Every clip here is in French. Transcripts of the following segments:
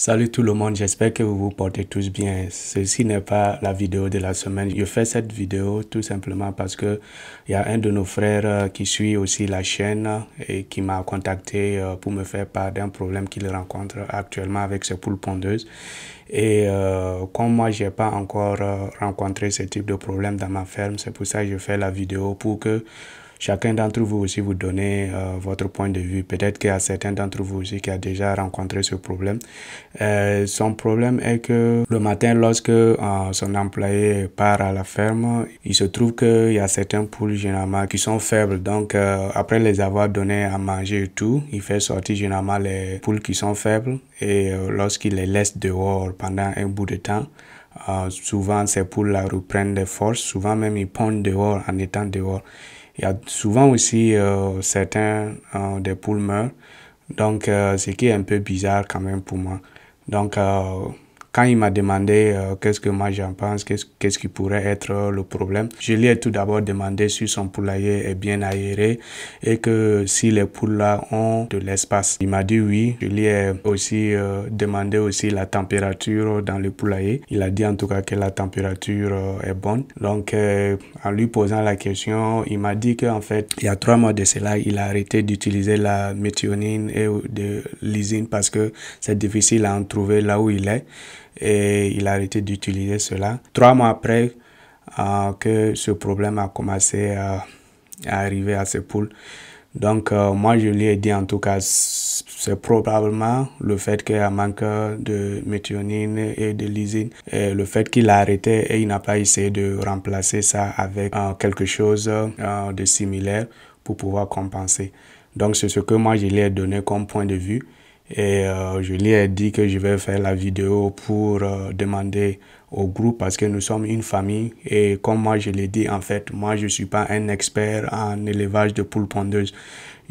Salut tout le monde, j'espère que vous vous portez tous bien. Ceci n'est pas la vidéo de la semaine. Je fais cette vidéo tout simplement parce que il y a un de nos frères euh, qui suit aussi la chaîne et qui m'a contacté euh, pour me faire part d'un problème qu'il rencontre actuellement avec ses poules pondeuses. Et euh, comme moi, j'ai pas encore rencontré ce type de problème dans ma ferme, c'est pour ça que je fais la vidéo pour que Chacun d'entre vous aussi, vous donnez euh, votre point de vue. Peut-être qu'il y a certains d'entre vous aussi qui a déjà rencontré ce problème. Euh, son problème est que le matin, lorsque euh, son employé part à la ferme, il se trouve qu'il y a certains poules généralement qui sont faibles. Donc, après les avoir donné à manger et tout, il fait sortir généralement les poules qui sont faibles et lorsqu'il les laisse dehors pendant un bout de temps, souvent ces poules-là reprennent des forces, souvent même ils pondent dehors en étant dehors. Il y a souvent aussi euh, certains euh, des poules meurent. Donc, euh, ce qui est un peu bizarre quand même pour moi. Donc, quand il m'a demandé euh, qu'est-ce que moi j'en pense, qu'est-ce qu'est-ce qui pourrait être euh, le problème, je lui ai tout d'abord demandé si son poulailler est bien aéré et que si les poules là ont de l'espace. Il m'a dit oui. Je lui ai aussi euh, demandé aussi la température dans le poulailler. Il a dit en tout cas que la température est bonne. Donc en lui posant la question, il m'a dit qu'en fait, il y a trois mois de cela, il a arrêté d'utiliser la méthionine et de l'isine parce que c'est difficile à en trouver là où il est et il a arrêté d'utiliser cela. Trois mois après euh, que ce problème a commencé à arriver à ses poules. Donc euh, moi je lui ai dit en tout cas c'est probablement le fait qu'il manque de méthionine et de lysine et le fait qu'il a arrêté et il n'a pas essayé de remplacer ça avec euh, quelque chose de similaire pour pouvoir compenser. Donc c'est ce que moi je lui ai donné comme point de vue. Et euh, je lui ai dit que je vais faire la vidéo pour euh, demander au groupe parce que nous sommes une famille. Et comme moi je l'ai dit, en fait, moi je ne suis pas un expert en élevage de poules pondeuses.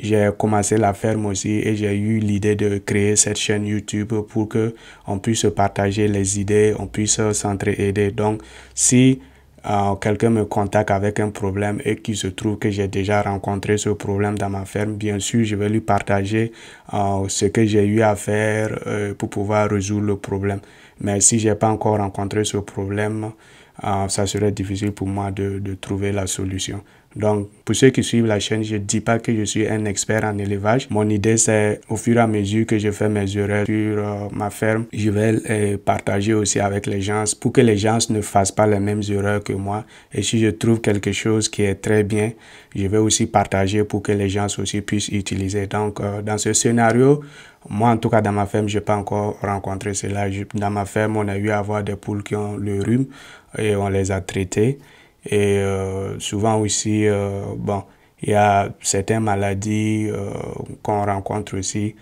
J'ai commencé la ferme aussi et j'ai eu l'idée de créer cette chaîne YouTube pour que on puisse partager les idées, on puisse euh, s'entraider. Donc, si ah, quelqu'un me contacte avec un problème et qu'il se trouve que j'ai déjà rencontré ce problème dans ma ferme, bien sûr, je vais lui partager ah, ce que j'ai eu à faire euh, pour pouvoir résoudre le problème. Mais si je n'ai pas encore rencontré ce problème, ah, ça serait difficile pour moi de trouver la solution. Donc, pour ceux qui suivent la chaîne, je ne dis pas que je suis un expert en élevage. Mon idée, c'est au fur et à mesure que je fais mes erreurs sur euh, ma ferme, je vais les euh, partager aussi avec les gens pour que les gens ne fassent pas les mêmes erreurs que moi. Et si je trouve quelque chose qui est très bien, je vais aussi partager pour que les gens aussi puissent utiliser. Donc, euh, dans ce scénario, moi, en tout cas, dans ma ferme, je n'ai pas encore rencontré cela. Dans ma ferme, on a eu à avoir des poules qui ont le rhume et on les a traitées. Et euh, souvent aussi, euh, bon, il y a certaines maladies euh, qu'on rencontre aussi,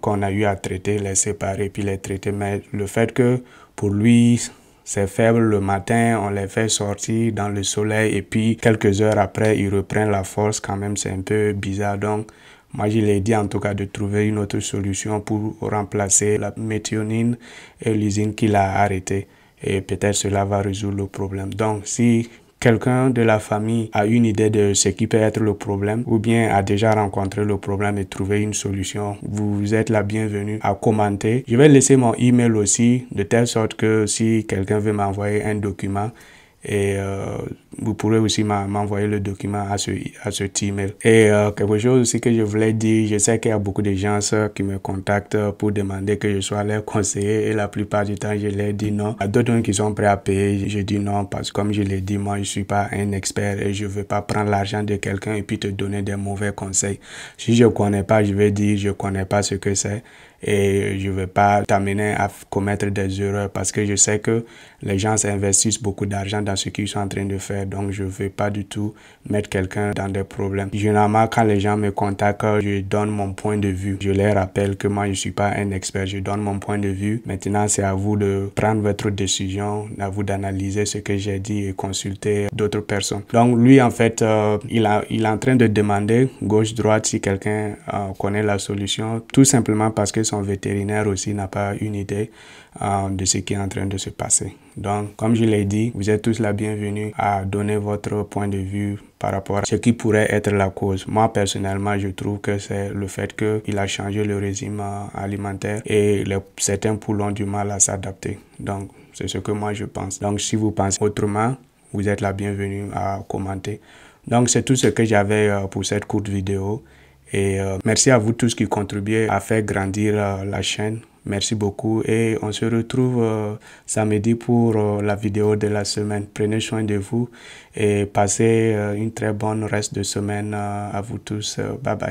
qu'on a eu à traiter, les séparer, puis les traiter. Mais le fait que pour lui, c'est faible le matin, on les fait sortir dans le soleil et puis quelques heures après, il reprend la force quand même, c'est un peu bizarre. Donc, moi, je l'ai dit en tout cas de trouver une autre solution pour remplacer la méthionine et l'usine qu'il a arrêtée et peut-être cela va résoudre le problème. Donc si quelqu'un de la famille a une idée de ce qui peut être le problème ou bien a déjà rencontré le problème et trouvé une solution, vous êtes la bienvenue à commenter. Je vais laisser mon email aussi de telle sorte que si quelqu'un veut m'envoyer un document, et euh, vous pourrez aussi m'envoyer le document à ce, à ce email. Et euh, quelque chose aussi que je voulais dire, je sais qu'il y a beaucoup de gens euh, qui me contactent pour demander que je sois leur conseiller et la plupart du temps, je leur dis non. À d'autres qui sont prêts à payer, je dis non parce que comme je l'ai dit, moi, je suis pas un expert et je veux pas prendre l'argent de quelqu'un et puis te donner des mauvais conseils. Si je connais pas, je vais dire je connais pas ce que c'est et je ne vais pas t'amener à commettre des erreurs parce que je sais que les gens investissent beaucoup d'argent dans ce qu'ils sont en train de faire. Donc, je ne vais pas du tout mettre quelqu'un dans des problèmes. Généralement, quand les gens me contactent, je donne mon point de vue. Je leur rappelle que moi, je ne suis pas un expert. Je donne mon point de vue. Maintenant, c'est à vous de prendre votre décision, à vous d'analyser ce que j'ai dit et consulter d'autres personnes. Donc, lui, en fait, euh, il, a, il est en train de demander gauche-droite si quelqu'un euh, connaît la solution, tout simplement parce que son vétérinaire aussi n'a pas une idée euh, de ce qui est en train de se passer. Donc, comme je l'ai dit, vous êtes tous la bienvenue à donner votre point de vue par rapport à ce qui pourrait être la cause. Moi, personnellement, je trouve que c'est le fait qu'il a changé le régime euh, alimentaire et le certains poules ont du mal à s'adapter. Donc, c'est ce que moi je pense. Donc, si vous pensez autrement, vous êtes la bienvenue à commenter. Donc, c'est tout ce que j'avais euh, pour cette courte vidéo. Et euh, merci à vous tous qui contribuez à faire grandir euh, la chaîne. Merci beaucoup et on se retrouve euh, samedi pour la vidéo de la semaine. Prenez soin de vous et passez une très bonne reste de semaine à vous tous. bye bye.